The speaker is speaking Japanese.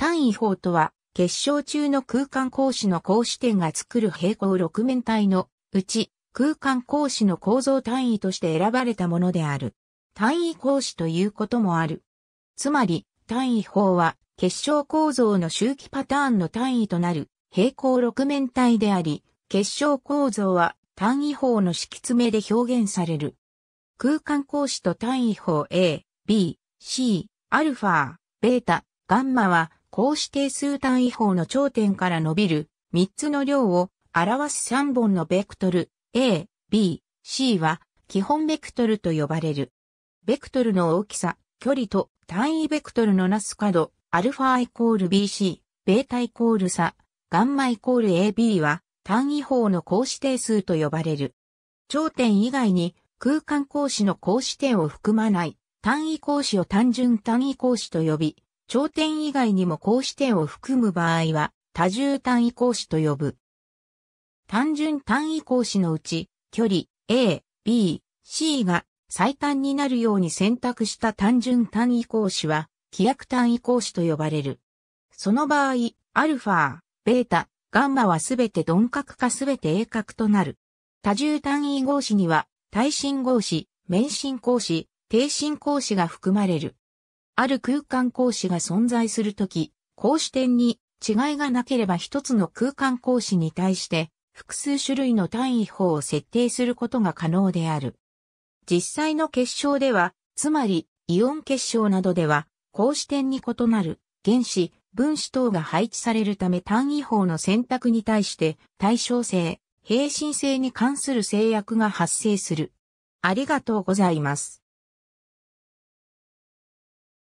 単位法とは、結晶中の空間格子の格子点が作る平行六面体のうち、空間格子の構造単位として選ばれたものである。単位格子ということもある。つまり、単位法は、結晶構造の周期パターンの単位となる平行六面体であり、結晶構造は単位法の敷き詰めで表現される。空間格子と単位法 A、B、C、アルファ、ベータ、ガンマは公う定数単位法の頂点から伸びる3つの量を表す3本のベクトル A、B、C は基本ベクトルと呼ばれる。ベクトルの大きさ、距離と単位ベクトルのなす角、アルファイコール BC、ベータイコール差、ガンマイコール AB は単位法の格子定数と呼ばれる。頂点以外に空間格子の格子点を含まない単位格子を単純単位格子と呼び、頂点以外にも格子点を含む場合は、多重単位格子と呼ぶ。単純単位格子のうち、距離 A、B、C が最短になるように選択した単純単位格子は、規約単位格子と呼ばれる。その場合、アルファ、ベータ、ガンマはすべて鈍角かすべて鋭角となる。多重単位格子には、耐震格子、免震格子、低震格子が含まれる。ある空間格子が存在するとき、格子点に違いがなければ一つの空間格子に対して複数種類の単位法を設定することが可能である。実際の結晶では、つまりイオン結晶などでは、格子点に異なる原子、分子等が配置されるため単位法の選択に対して対称性、平身性に関する制約が発生する。ありがとうございます。